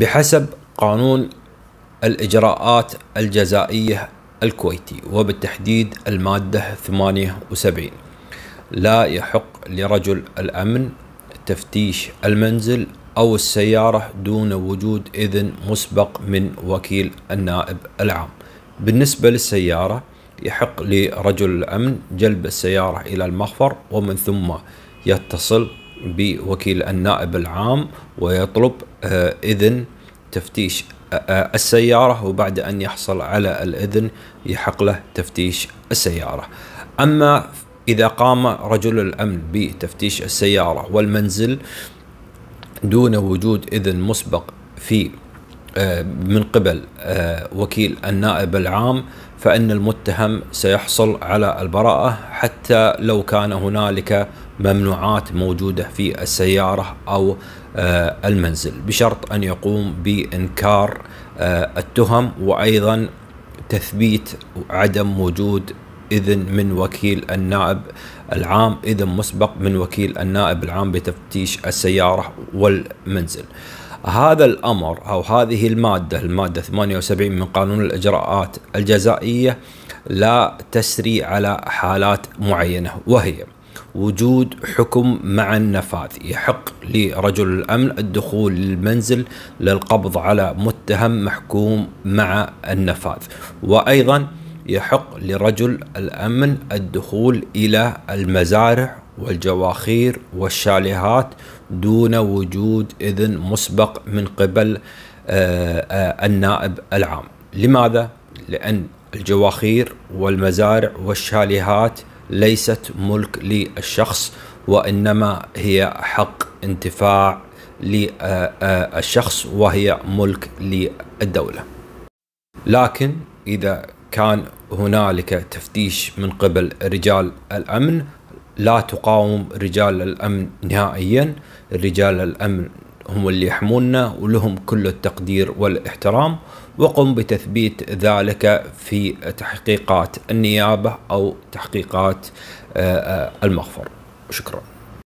بحسب قانون الإجراءات الجزائية الكويتي وبالتحديد المادة 78 لا يحق لرجل الأمن تفتيش المنزل أو السيارة دون وجود إذن مسبق من وكيل النائب العام بالنسبة للسيارة يحق لرجل الأمن جلب السيارة إلى المخفر ومن ثم يتصل بوكيل النائب العام ويطلب آه، إذن تفتيش آه، آه، السيارة وبعد أن يحصل على الإذن يحق له تفتيش السيارة أما إذا قام رجل الأمن بتفتيش السيارة والمنزل دون وجود إذن مسبق في آه، من قبل آه، وكيل النائب العام فان المتهم سيحصل على البراءه حتى لو كان هنالك ممنوعات موجوده في السياره او آه، المنزل بشرط ان يقوم بانكار التهم وايضا تثبيت عدم وجود إذن من وكيل النائب العام إذن مسبق من وكيل النائب العام بتفتيش السيارة والمنزل هذا الأمر أو هذه المادة المادة 78 من قانون الإجراءات الجزائية لا تسري على حالات معينة وهي وجود حكم مع النفاذ يحق لرجل الامن الدخول للمنزل للقبض على متهم محكوم مع النفاذ وايضا يحق لرجل الأمن الدخول إلى المزارع والجواخير والشاليهات دون وجود إذن مسبق من قبل آه، آه، النائب العام لماذا؟ لأن الجواخير والمزارع والشاليهات ليست ملك للشخص وإنما هي حق انتفاع للشخص آه، وهي ملك للدولة لكن إذا كان هنالك تفتيش من قبل رجال الامن لا تقاوم رجال الامن نهائيا رجال الامن هم اللي يحموننا ولهم كل التقدير والاحترام وقم بتثبيت ذلك في تحقيقات النيابه او تحقيقات آه، آه، المخفر شكرا